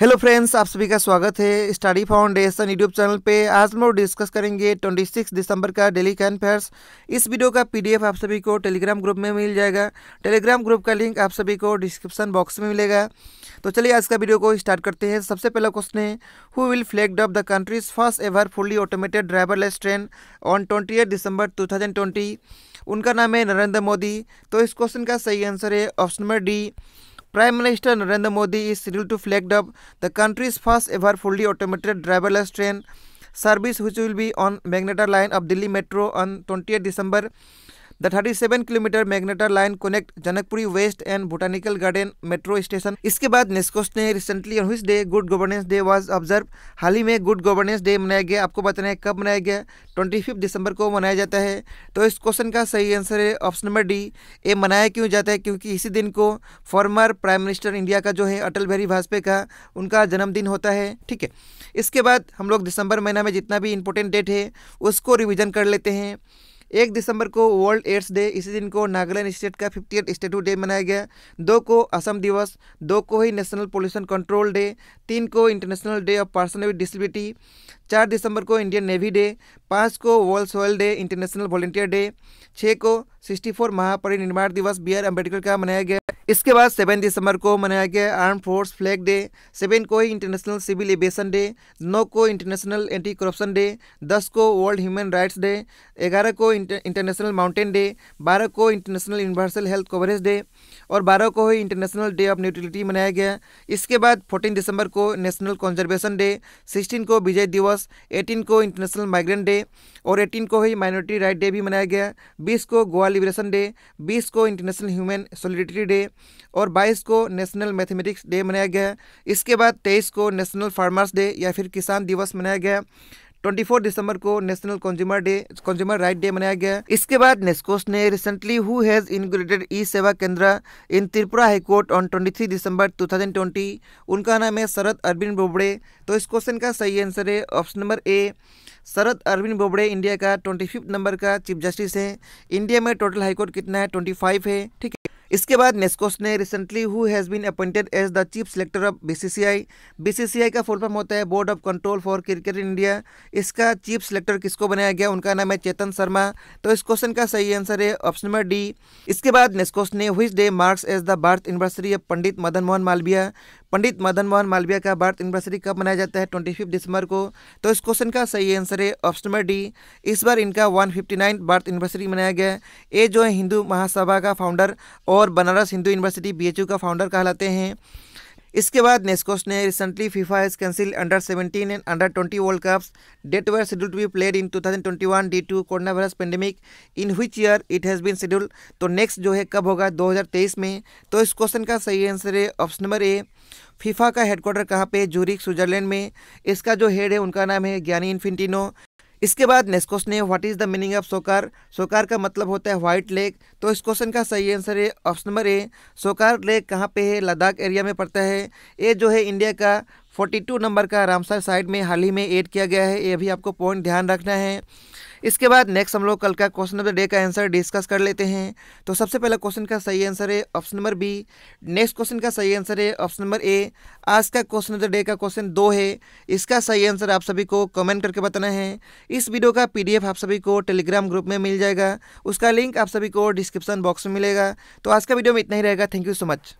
hello friends आप सभी का स्वागत है स्टडी फाउंडेशन यूट्यूब चैनल पे आज हम लोग डिस्कस करेंगे 26 दिसंबर का डेली करंट अफेयर्स इस वीडियो का पीडीएफ आप सभी को टेलीग्राम ग्रुप में मिल जाएगा टेलीग्राम ग्रुप का लिंक आप सभी को डिस्क्रिप्शन बॉक्स में मिलेगा तो चलिए आज का वीडियो को स्टार्ट करते हैं सबसे पहला क्वेश्चन है who will flag up the country's first ever fully automated driverless train on twenty December two उनका नाम है नरेंद्र मोदी तो इस क्वेश्चन का सही आंसर है option number D Prime Minister Narendra Modi is scheduled to flag up the country's first ever fully automated driverless train service which will be on Magneta line of Delhi Metro on 28 December the thirty seven kilometre magenta line connect Janakpuri west and botanical garden metro station इसके बाद नेस्कोस ने recently his day good governance day was observed हाल ही में good governance day मनाया गया आपको बताना है कब मनाया गया ट्वेंटी फिफ्थ दिसंबर को मनाया जाता है तो इस क्वेश्चन का सही आंसर है ऑप्शन नंबर डी ये मनाया क्यों जाता है क्योंकि इसी दिन को फॉर्मर प्राइम मिनिस्टर इंडिया का जो है अटल बिहारी वाजपेयी का उनका जन्मदिन होता है ठीक है इसके बाद हम लोग दिसंबर महीना में जितना भी इंपॉर्टेंट डेट है उसको रिविजन कर लेते हैं एक दिसंबर को वर्ल्ड एड्स डे इसी दिन को नागालैंड स्टेट का फिफ्टी एट स्टेटू डे मनाया गया दो को असम दिवस दो को ही नेशनल पोल्यूशन कंट्रोल डे तीन को international day of person with disability चार दिसंबर को इंडियन नेवी डे पाँच को world soil day international volunteer day छः को सिक्सटी फोर महापरिनिर्माण दिवस बी आर अम्बेडकर का मनाया गया इसके बाद सेवन दिसंबर को मनाया गया arm force flag day seven को ही इंटरनेशनल सिविल एविएशन डे नौ को इंटरनेशनल एंटी करप्शन डे दस को वर्ल्ड ह्यूमन राइट्स डे ग्यारह को इंटरनेशनल माउंटेन डे बारह को international universal health coverage day और बारह को ही इंटरनेशनल डे ऑफ न्यूट्रिलिटी मनाया गया इसके बाद फोर्टीन दिसंबर को नेशनल कंजर्वेशन डे सिक्सटीन को विजय दिवस एटीन को इंटरनेशनल माइग्रेंट डे और एटीन को ही माइनॉरिटी राइट डे भी मनाया गया बीस को गोवा लिबरेशन डे बीस को इंटरनेशनल ह्यूमन सोलिडिटी डे और बाईस को नेशनल मैथमेटिक्स डे मनाया गया इसके बाद तेईस को नेशनल फार्मर्स डे या फिर किसान दिवस मनाया गया 24 दिसंबर को national consumer day consumer right day मनाया गया इसके बाद नेस्कोस ने recently who has inaugurated E Seva Kendra in Tripura high court on 23 December 2020 उनका नाम है शरद अरविंद बोबड़े तो इस क्वेश्चन का सही आंसर है option number A Sharad Arvind Bobde India का ट्वेंटी नंबर का चीफ जस्टिस है इंडिया में टोटल हाईकोर्ट कितना है ट्वेंटी है ठीक है इसके बाद नेस्कोस ने recently who has been appointed as the chief selector of BCCI BCCI का फुल फॉर्म होता है board of control for cricket India इसका चीफ सेलेक्टर किसको बनाया गया उनका नाम है चेतन शर्मा तो इस क्वेश्चन का सही आंसर है ऑप्शन नंबर डी इसके बाद नेस्कोस ने which day marks as the birth anniversary of Pandit Madan Mohan Malaviya Pandit Madan Mohan Malaviya का भारत एनिवर्सरी कब मनाया जाता है ट्वेंटी फिफ्थ दिसंबर को तो इस क्वेश्चन का सही आंसर है ऑप्शन नंबर डी इस बार इनका वन फिफ्टी नाइन भारत यूनिवर्सिटी मनाया गया है ये जो है हिंदू महासभा का फाउंडर और बनारस हिंदू यूनिवर्सिटी बी का फाउंडर कहलाते हैं इसके बाद नेस्कोस ने recently FIFA has cancelled under 17 and under 20 world cups that were scheduled to be played in 2021 due to corona virus pandemic in which year it has been scheduled तो नेक्स्ट जो है कब होगा 2023 में तो इस क्वेश्चन का सही आंसर है ऑप्शन नंबर ए फीफा का हेडक्वार्टर कहाँ पे जूरिक स्विट्जरलैंड में इसका जो हेड है उनका नाम है ज्ञानी इन्फिनटिनो इसके बाद नेक्स्ट क्वेश्चन है what is the meaning of Tsokar Tsokar का मतलब होता है व्हाइट लेक तो इस क्वेश्चन का सही आंसर है option number A Tsokar lake कहाँ पे है लद्दाख एरिया में पड़ता है ये जो है इंडिया का 42 नंबर का रामसर साइड में हाल ही में ऐड किया गया है ये भी आपको पॉइंट ध्यान रखना है इसके बाद नेक्स्ट हम लोग कल का क्वेश्चन ऑफ द डे का आंसर डिस्कस कर लेते हैं तो सबसे पहला क्वेश्चन का सही आंसर है option number B next question का सही आंसर है ऑप्शन नंबर ए आज का क्वेश्चन ऑफ द डे का क्वेश्चन दो है इसका सही आंसर आप सभी को कमेंट करके बताना है इस वीडियो का पी आप सभी को टेलीग्राम ग्रुप में मिल जाएगा उसका लिंक आप सभी को डिस्क्रिप्शन बॉक्स में मिलेगा तो आज का वीडियो में इतना ही रहेगा थैंक यू सो मच